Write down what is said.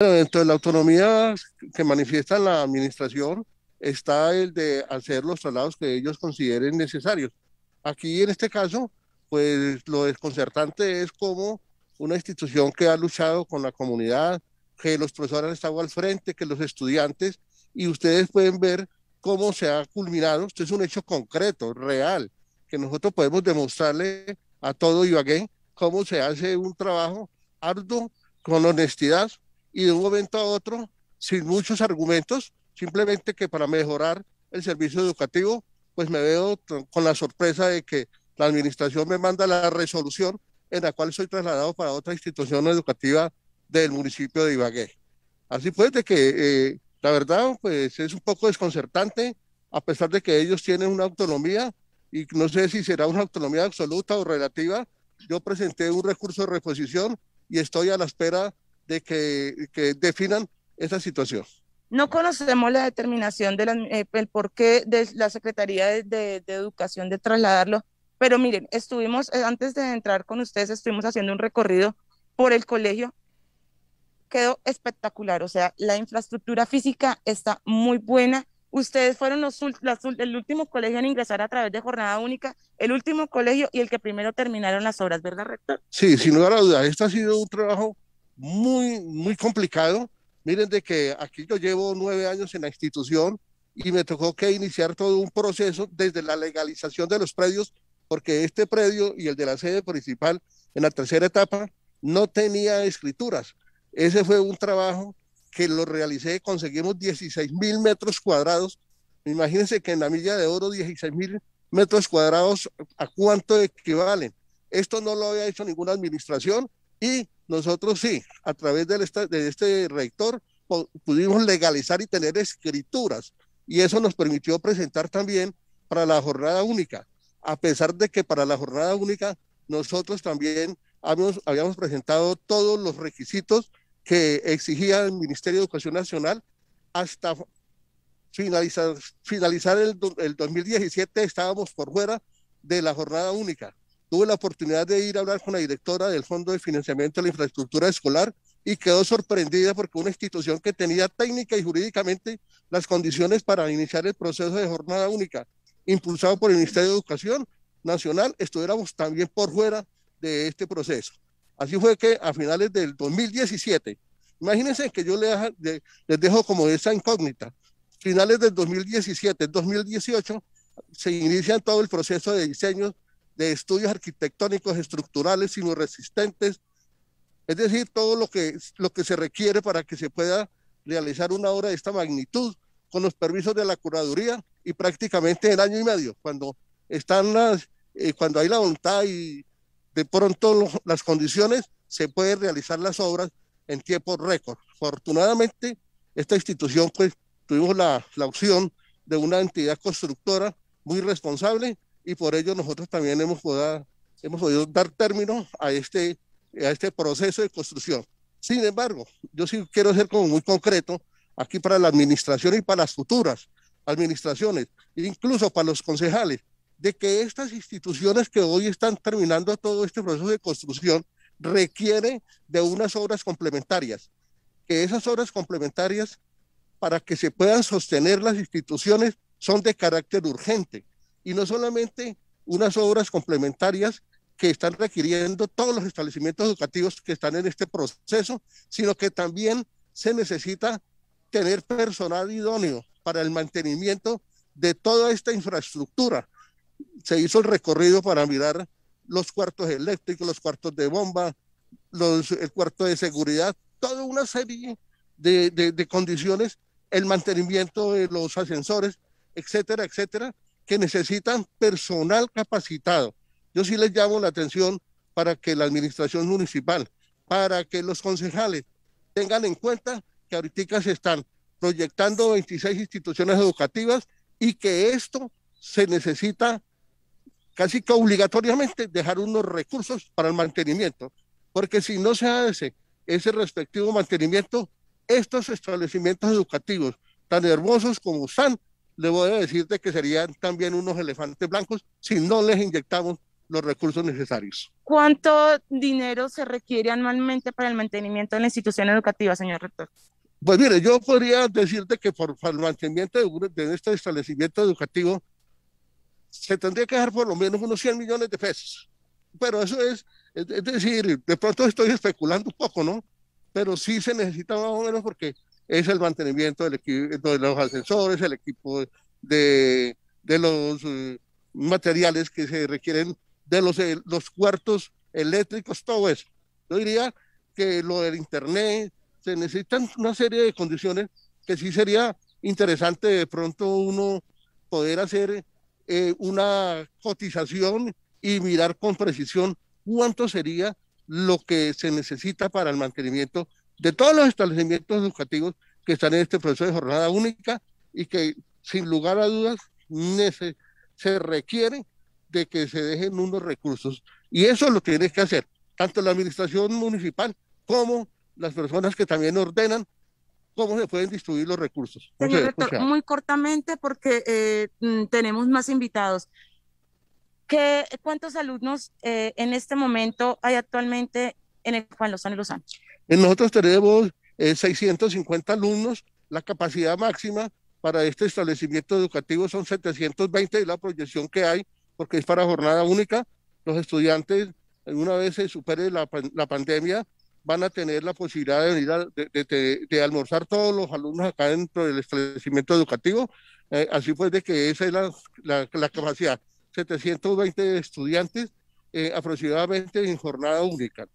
Dentro de la autonomía que manifiesta la administración está el de hacer los traslados que ellos consideren necesarios. Aquí en este caso, pues lo desconcertante es como una institución que ha luchado con la comunidad, que los profesores han estado al frente, que los estudiantes, y ustedes pueden ver cómo se ha culminado. Esto es un hecho concreto, real, que nosotros podemos demostrarle a todo Ibagué cómo se hace un trabajo arduo, con honestidad, y de un momento a otro, sin muchos argumentos, simplemente que para mejorar el servicio educativo, pues me veo con la sorpresa de que la administración me manda la resolución en la cual soy trasladado para otra institución educativa del municipio de Ibagué. Así pues, de que eh, la verdad, pues es un poco desconcertante, a pesar de que ellos tienen una autonomía, y no sé si será una autonomía absoluta o relativa. Yo presenté un recurso de reposición y estoy a la espera de que, definan esa situación. No conocemos la determinación del eh, porqué de la Secretaría de, Educación de trasladarlo, pero miren, estuvimos, eh, antes de entrar con ustedes, estuvimos haciendo un recorrido por el colegio. Quedó espectacular, o sea, la infraestructura física está muy buena. Ustedes fueron los, el último colegio en ingresar a través de jornada única, el último colegio y el que primero terminaron las obras, ¿verdad, rector? Sí, sin lugar a dudas, este ha sido un trabajo muy, muy complicado. Miren de que aquí yo llevo nueve años en la institución y me tocó que iniciar todo un proceso desde la legalización de los predios, porque este predio y el de la sede principal en la tercera etapa no tenía escrituras. Ese fue un trabajo que lo realicé, conseguimos 16 mil metros cuadrados. Imagínense que en la milla de oro 16 mil metros cuadrados, ¿a cuánto equivalen? Esto no lo había hecho ninguna administración, y nosotros sí, a través del, de este rector pudimos legalizar y tener escrituras. Y eso nos permitió presentar también para la jornada única, a pesar de que para la jornada única nosotros también habíamos, presentado todos los requisitos que exigía el Ministerio de Educación Nacional hasta finalizar, el 2017 estábamos por fuera de la jornada única. Tuve la oportunidad de ir a hablar con la directora del Fondo de Financiamiento de la Infraestructura Escolar y quedó sorprendida porque una institución que tenía técnica y jurídicamente las condiciones para iniciar el proceso de jornada única, impulsado por el Ministerio de Educación Nacional, estuviéramos también por fuera de este proceso. Así fue que a finales del 2017, imagínense que yo les, les dejo como esa incógnita, finales del 2017, 2018, se inicia todo el proceso de diseño de estudios arquitectónicos, estructurales, y no resistentes, es decir, todo lo que, lo que se requiere para que se pueda realizar una obra de esta magnitud con los permisos de la curaduría y prácticamente en año y medio, cuando están eh, cuando hay la voluntad y de pronto las condiciones, se pueden realizar las obras en tiempo récord. Afortunadamente, esta institución, pues, tuvimos la, la opción de una entidad constructora muy responsable y por ello nosotros también hemos podido, hemos podido dar término a este, a este proceso de construcción. Sin embargo, yo sí quiero ser muy concreto aquí para la administración y para las futuras administraciones, incluso para los concejales, de que estas instituciones que hoy están terminando todo este proceso de construcción requieren de unas obras complementarias, que esas obras complementarias para que se puedan sostener las instituciones son de carácter urgente y no solamente unas obras complementarias que están requiriendo todos los establecimientos educativos que están en este proceso, sino que también se necesita tener personal idóneo para el mantenimiento de toda esta infraestructura. Se hizo el recorrido para mirar los cuartos eléctricos, los cuartos de bomba, los, el cuarto de seguridad, toda una serie de, de condiciones, el mantenimiento de los ascensores, etcétera, etcétera, que necesitan personal capacitado. Yo sí les llamo la atención para que la administración municipal, para que los concejales tengan en cuenta que ahorita se están proyectando 26 instituciones educativas y que esto se necesita casi que obligatoriamente dejar unos recursos para el mantenimiento, porque si no se hace ese respectivo mantenimiento, estos establecimientos educativos tan hermosos como están voy a decirte que serían también unos elefantes blancos si no les inyectamos los recursos necesarios. ¿Cuánto dinero se requiere anualmente para el mantenimiento de la institución educativa, señor rector? Pues mire, yo podría decirte que por, el mantenimiento de, de, este establecimiento educativo se tendría que dejar por lo menos unos 100 millones de pesos. Pero eso es, es, decir, de pronto estoy especulando un poco, ¿no? Pero sí se necesita más o menos porque es el mantenimiento de los ascensores, el equipo de, los eh, materiales que se requieren de los, eh, los cuartos eléctricos, todo eso. Yo diría que lo del internet, se necesitan una serie de condiciones que sí sería interesante de pronto uno poder hacer eh, una cotización y mirar con precisión cuánto sería lo que se necesita para el mantenimiento de todos los establecimientos educativos que están en este proceso de jornada única y que sin lugar a dudas se, se requiere de que se dejen unos recursos. Y eso lo tiene que hacer tanto la administración municipal como las personas que también ordenan cómo se pueden distribuir los recursos. Señor Rector, muy cortamente porque eh, mm, tenemos más invitados. ¿Cuántos alumnos eh, en este momento hay actualmente en el Juan Lozano y Lozano? Nosotros tenemos 650 eh, alumnos, la capacidad máxima para este establecimiento educativo son 720 y la proyección que hay, porque es para jornada única. Los estudiantes, una vez se supere la, pandemia, van a tener la posibilidad de, de, almorzar todos los alumnos acá dentro del establecimiento educativo. Eh, así pues de que esa es la, capacidad. 720 estudiantes eh, aproximadamente en jornada única.